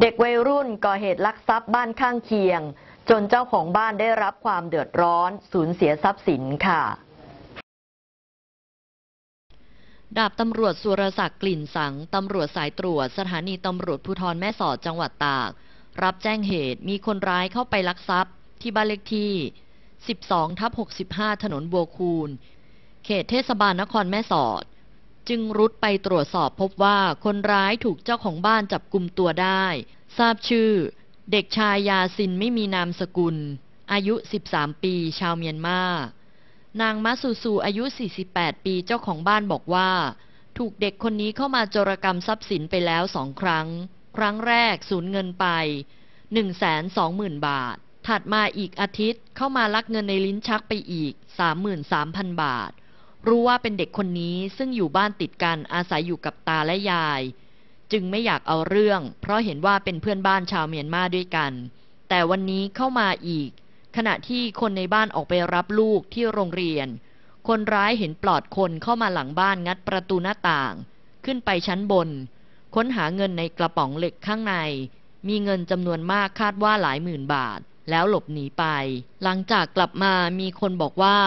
เด็กวัยรุ่นก่อเหตุลักทรัพย์บ้านข้างเคียง จนเจ้าของบ้านได้รับความเดือดร้อนสูญเสียทรัพย์สินค่ะ ดาบตำรวจสุรศักดิ์กลิ่นสังตำรวจสายตรวจสถานีตำรวจภูธรแม่สอดจังหวัดตาก รับแจ้งเหตุมีคนร้ายเข้าไปลักทรัพย์ที่บ้านเลขที่ 12ทับ65 ถนนบัวคูนเขตเทศบาลนครแม่สอดจึงรุดไปตรวจสอบพบว่าคนร้ายถูกเจ้าของบ้านจับกลุ่มตัวได้ ทราบชื่อ เด็กชายยาซินไม่มีนามสกุล อายุ 13 ปีชาวเมียนมานางมาสูซูอายุ 48 ปีเจ้าของบ้านบอกว่า ถูกเด็กคนนี้เข้ามาโจรกรรมทรัพย์สินไปแล้วสองครั้ง ครั้งแรกสูญเงินไป 120,000 บาท ถัดมาอีกอาทิตย์เข้ามาลักเงินในลิ้นชักไปอีก 33,000 บาทรู้ว่าเป็นเด็กคนนี้ซึ่งอยู่บ้านติดกันอาศัยอยู่กับตาและยาย จึงไม่อยากเอาเรื่อง เพราะเห็นว่าเป็นเพื่อนบ้านชาวเมียนมาด้วยกัน แต่วันนี้เข้ามาอีก ขณะที่คนในบ้านออกไปรับลูกที่โรงเรียน คนร้ายเห็นปลอดคนเข้ามาหลังบ้านงัดประตูหน้าต่าง ขึ้นไปชั้นบน ค้นหาเงินในกระป๋องเหล็กข้างใน มีเงินจำนวนมากคาดว่าหลายหมื่นบาท แล้วหลบหนีไป หลังจากกลับมามีคนบอกว่า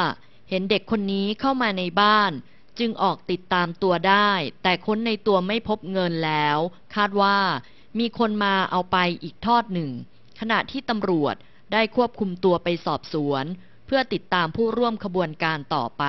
เห็นเด็กคนนี้เข้ามาในบ้าน จึงออกติดตามตัวได้ แต่ค้นในตัวไม่พบเงินแล้ว คาดว่ามีคนมาเอาไปอีกทอดหนึ่ง ขณะที่ตำรวจได้ควบคุมตัวไปสอบสวน เพื่อติดตามผู้ร่วมขบวนการต่อไป